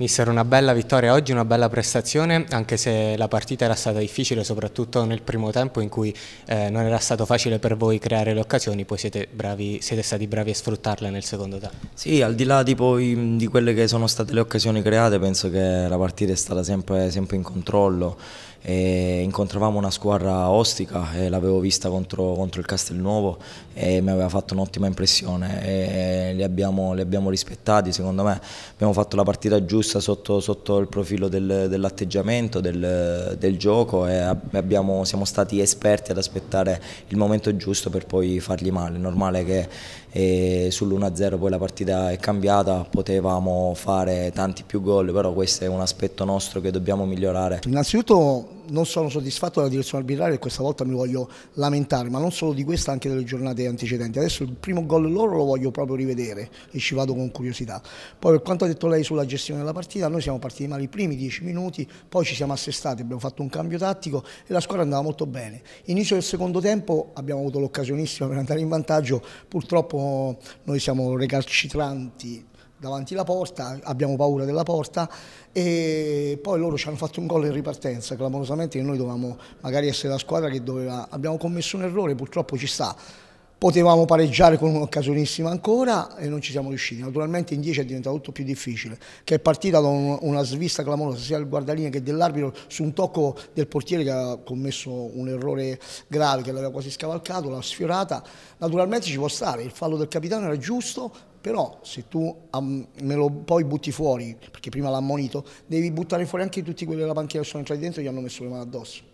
Mister, una bella vittoria oggi, una bella prestazione, anche se la partita era stata difficile, soprattutto nel primo tempo in cui eh, non era stato facile per voi creare le occasioni, poi siete, bravi, siete stati bravi a sfruttarle nel secondo tempo. Sì, al di là di, poi, di, quelle che sono state le occasioni create, penso che la partita è stata sempre, sempre in controllo. E incontravamo una squadra ostica, l'avevo vista contro, contro, il Castelnuovo e mi aveva fatto un'ottima impressione. e li, abbiamo, li abbiamo rispettati, secondo me abbiamo fatto la partita giusta giusta sotto, sotto il profilo del, dell'atteggiamento, del, del, gioco e abbiamo, siamo stati esperti ad aspettare il momento giusto per poi fargli male. È normale che eh, sull'1-0 poi la partita è cambiata, potevamo fare tanti più gol, però questo è un aspetto nostro che dobbiamo migliorare. Innanzitutto non sono soddisfatto della direzione arbitraria e questa volta mi voglio lamentare, ma non solo di questa, anche delle giornate antecedenti. Adesso il primo gol loro lo voglio proprio rivedere e ci vado con curiosità. Poi per quanto ha detto lei sulla gestione della partita, noi siamo partiti male i primi dieci minuti, poi ci siamo assestati, abbiamo fatto un cambio tattico e la squadra andava molto bene. Inizio del secondo tempo abbiamo avuto l'occasionissima per andare in vantaggio, purtroppo noi siamo recalcitranti davanti alla porta, abbiamo paura della porta e poi loro ci hanno fatto un gol in ripartenza clamorosamente noi dovevamo magari essere la squadra che doveva, abbiamo commesso un errore, purtroppo ci sta, potevamo pareggiare con un'occasionissima ancora e non ci siamo riusciti, naturalmente in 10 è diventato tutto più difficile, che è partita da un, una svista clamorosa sia del guardalinea che dell'arbitro su un tocco del portiere che ha commesso un errore grave che l'aveva quasi scavalcato, l'ha sfiorata, naturalmente ci può stare, il fallo del capitano era giusto, però se tu me lo poi butti fuori, perché prima l'ha ammonito, devi buttare fuori anche tutti quelli della panchina che sono entrati dentro e gli hanno messo le mani addosso.